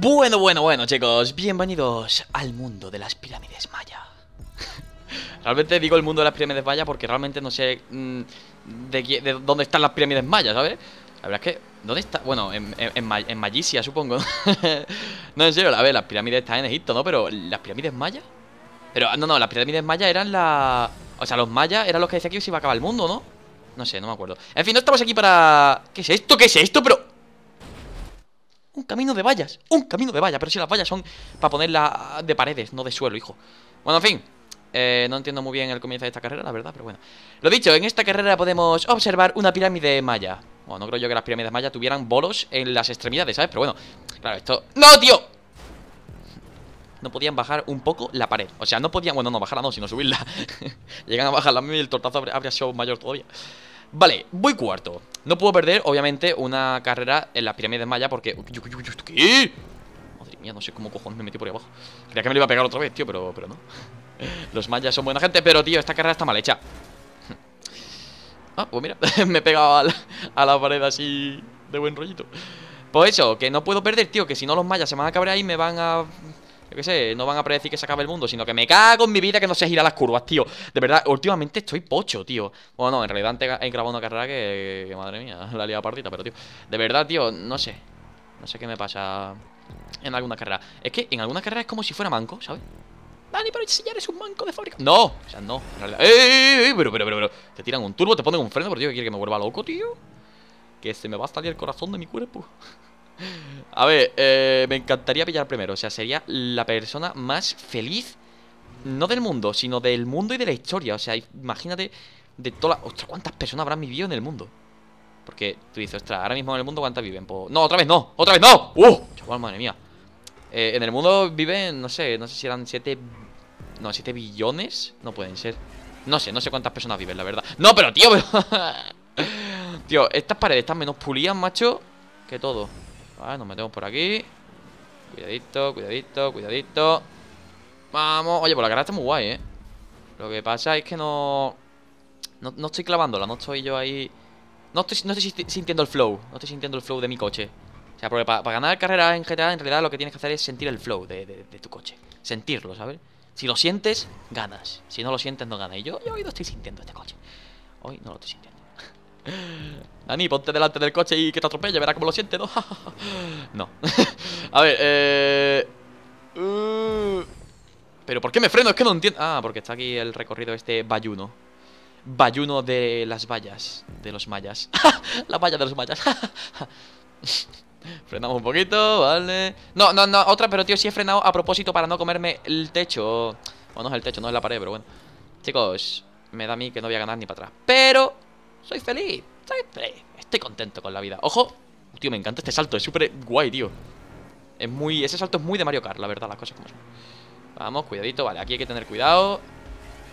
Bueno, bueno, bueno, chicos, bienvenidos al mundo de las pirámides mayas realmente digo el mundo de las pirámides maya porque realmente no sé mm, de, dónde están las pirámides mayas, ¿sabes? La verdad es que, ¿dónde está? Bueno, en, en, supongo. no, en serio, a ver, las pirámides están en Egipto, ¿no? Pero, ¿las pirámides mayas? Pero, ah, no, no, las pirámides mayas eran la... O sea, los mayas eran los que decían que se iba a acabar el mundo, ¿no? No sé, no me acuerdo. En fin, no estamos aquí para... ¿Qué es esto? ¿Qué es esto? Pero... Un camino de vallas. Un camino de vallas. Pero si las vallas son para ponerla de paredes, no de suelo, hijo. Bueno, en fin. Eh, no entiendo muy bien el comienzo de esta carrera, la verdad, pero bueno. Lo dicho, en esta carrera podemos observar una pirámide maya. Bueno, no creo yo que las pirámides mayas tuvieran bolos en las extremidades, ¿sabes? Pero bueno, claro, esto... ¡No, tío! No podían bajar un poco la pared. O sea, no podían... Bueno, no, bajarla no, sino subirla. Llegan a bajarla y el tortazo habría show mayor todavía. Vale, voy cuarto. No puedo perder, obviamente, una carrera en la pirámide de Maya porque... ¿Qué? Madre mía, no sé cómo cojones me metí por ahí abajo. Creía que me lo iba a pegar otra vez, tío, pero, no. Los mayas son buena gente, pero, tío, esta carrera está mal hecha. Ah, pues mira, me he pegado a la pared así de buen rollito. Pues eso, que no puedo perder, tío, que si no los mayas se van a cabrear y me van a yo qué sé, no van a predecir que se acabe el mundo, sino que me cago en mi vida que no sé girar las curvas, tío. De verdad, últimamente estoy pocho, tío. Bueno, no, en realidad he grabado una carrera que, madre mía, la liado partida, pero tío. De verdad, tío, no sé. No sé qué me pasa en alguna carrera. Es que en alguna carrera es como si fuera manco, ¿sabes? Dani, pero si ya eres un manco de fábrica. No, o sea, no. En realidad. ¡Eh, Pero, pero, pero, pero. Te tiran un turbo, te ponen un freno, pero tío, que quiere que me vuelva loco, tío. Que se me va a salir el corazón de mi cuerpo. A ver, eh, me encantaría pillar primero. O sea, sería la persona más feliz, no del mundo, sino del mundo y de la historia. O sea, imagínate de todas las... Ostras, ¿cuántas personas habrán vivido en el mundo? Porque tú dices, ostras, ahora mismo en el mundo cuántas viven. Pues, no, otra vez no, otra vez no. ¡Uh! Chaval, madre mía. Eh, en el mundo viven, no sé, no sé si eran siete... No, 7 billones. No pueden ser. No sé, no sé cuántas personas viven, la verdad. No, pero tío, pero... tío, estas paredes están menos pulidas, macho, que todo. Vale, ah, nos metemos por aquí Cuidadito, cuidadito, cuidadito Vamos Oye, pues la carrera está muy guay, eh Lo que pasa es que no... No, estoy clavándola, no estoy yo ahí... No estoy, sintiendo el flow No estoy sintiendo el flow de mi coche O sea, porque para ganar carrera en GTA En realidad lo que tienes que hacer es sentir el flow de, tu coche Sentirlo, ¿sabes? Si lo sientes, ganas Si no lo sientes, no ganas Y yo, yo hoy no estoy sintiendo este coche Hoy no lo estoy sintiendo Dani, ponte delante del coche y que te atropelle, verás cómo lo siente, ¿no? no. a ver, eh... Uh, ¿Pero por qué me freno? Es que no entiendo. Ah, porque está aquí el recorrido este bayuno. Bayuno de las vallas. De los mayas. La valla de los mayas. Frenamos un poquito, vale. No, no, no, otra, pero tío, sí he frenado a propósito para no comerme el techo. Bueno, no es el techo, no es la pared, pero bueno. Chicos, me da a mí que no voy a ganar ni para atrás. Pero soy feliz, Estoy contento con la vida. ¡Ojo! Tío, me encanta este salto, es súper guay, tío. Es muy... Ese salto es muy de Mario Kart, la verdad, las cosas como son. Vamos, cuidadito, vale, aquí hay que tener cuidado.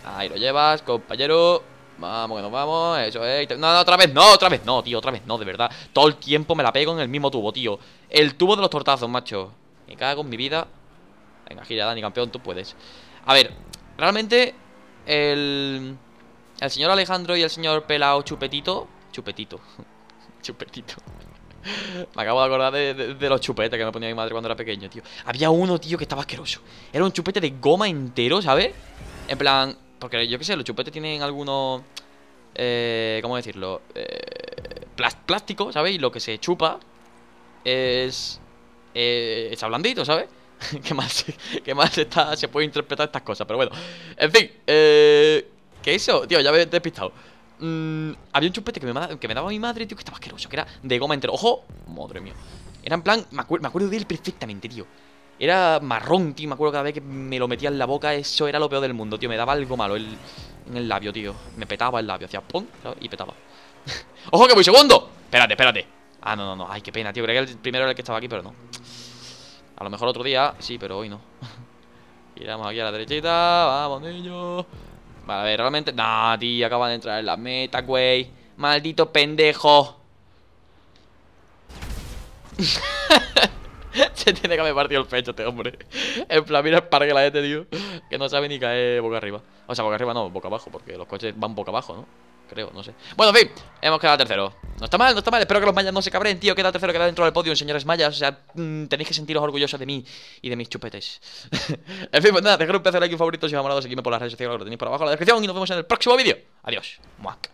Ahí lo llevas, compañero. Vamos, que nos vamos, eso es. No, no, otra vez, no, otra vez, no, tío, otra vez, no, de verdad. Todo el tiempo me la pego en el mismo tubo, tío. El tubo de los tortazos, macho. Me cago en mi vida. Venga, gira, Dani, campeón, tú puedes. A ver, realmente el... El señor Alejandro y el señor Pelao Chupetito. Chupetito. Chupetito. Me acabo de acordar de, los chupetes que me ponía mi madre cuando era pequeño, tío. Había uno, tío, que estaba asqueroso. Era un chupete de goma entero, ¿sabes? En plan, porque yo qué sé, los chupetes tienen algunos. Eh, ¿Cómo decirlo? Eh, plástico, ¿sabes? Y lo que se chupa es. Eh, está blandito, ¿sabes? ¿Qué más, que más se puede interpretar estas cosas, pero bueno. En fin, eh. ¿Qué eso? Tío, ya me he despistado. Mm, había un chupete que me, daba mi madre, tío, que estaba asqueroso, que era de goma entero. ¡Ojo! Madre mía. Era en plan, me, acuerdo de él perfectamente, tío. Era marrón, tío. Me acuerdo cada vez que me lo metía en la boca. Eso era lo peor del mundo, tío. Me daba algo malo en el labio, tío. Me petaba el labio. Hacía ¡pum! y petaba. ¡Ojo que voy segundo! Espérate, espérate. Ah, no, no, no. Ay, qué pena, tío. Creía que el primero era el que estaba aquí, pero no. A lo mejor otro día sí, pero hoy no. Giramos aquí a la derechita. Vamos, niños. Vale, a ver, realmente... No, tío, acaba de entrar en la meta, güey Maldito pendejo Se tiene que haber partido el pecho este hombre En plan, mira el parque la gente, este, tío Que no sabe ni caer boca arriba O sea, boca arriba no, boca abajo Porque los coches van boca abajo, ¿no? Creo, no sé Bueno, en fin, hemos quedado tercero No está mal, no está mal Espero que los mayas no se cabren, tío Queda tercero, queda dentro del podio, señores mayas O sea, mm, tenéis que sentiros orgullosos de mí Y de mis chupetes En fin, pues nada Dejad un pedazo de like y favorito Si os ha molado Seguidme por las redes sociales lo tenéis por abajo en la descripción Y nos vemos en el próximo vídeo Adiós Muac